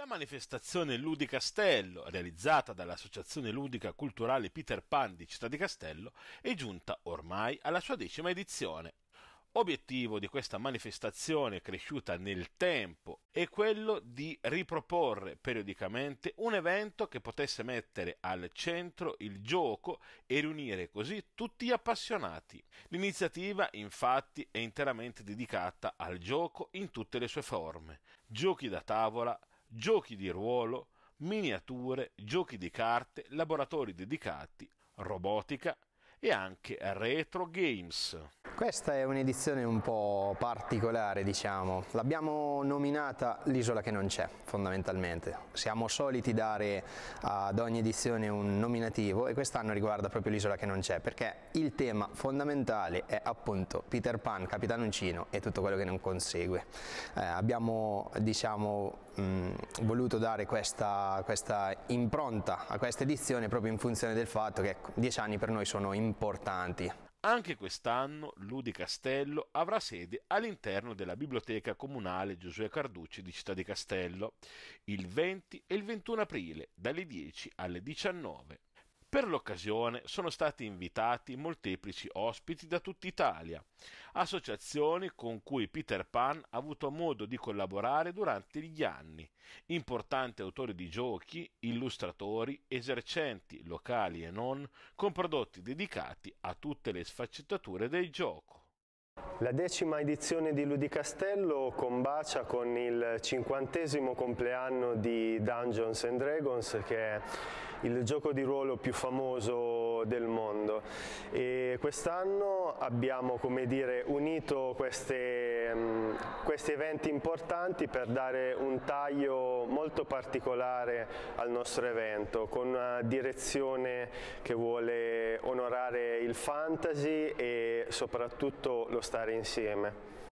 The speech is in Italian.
La manifestazione Ludi Castello, realizzata dall'Associazione Ludica Culturale Peter Pan di Città di Castello, è giunta ormai alla sua decima edizione. Obiettivo di questa manifestazione cresciuta nel tempo è quello di riproporre periodicamente un evento che potesse mettere al centro il gioco e riunire così tutti gli appassionati. L'iniziativa infatti è interamente dedicata al gioco in tutte le sue forme, giochi da tavola, giochi di ruolo, miniature, giochi di carte, laboratori dedicati, robotica e anche retro games. Questa è un'edizione un po' particolare, diciamo. L'abbiamo nominata l'isola che non c'è, fondamentalmente. Siamo soliti dare ad ogni edizione un nominativo e quest'anno riguarda proprio l'isola che non c'è, perché il tema fondamentale è appunto Peter Pan, Capitano Uncino e tutto quello che non consegue. Eh, abbiamo, diciamo, mh, voluto dare questa, questa, impronta a questa edizione proprio in funzione del fatto che ecco, dieci anni per noi sono importanti. Anche quest'anno Ludi Castello avrà sede all'interno della Biblioteca Comunale Giosuè Carducci di Città di Castello il 20 e il 21 aprile dalle 10 alle 19. Per l'occasione sono stati invitati molteplici ospiti da tutta Italia, associazioni con cui Peter Pan ha avuto modo di collaborare durante gli anni, importanti autori di giochi, illustratori, esercenti locali e non, con prodotti dedicati a tutte le sfaccettature del gioco. La decima edizione di Ludicastello combacia con il cinquantesimo compleanno di Dungeons and Dragons che è il gioco di ruolo più famoso del mondo e quest'anno abbiamo come dire, unito queste, mm, questi eventi importanti per dare un taglio molto particolare al nostro evento, con una direzione che vuole onorare il fantasy e soprattutto lo stare insieme.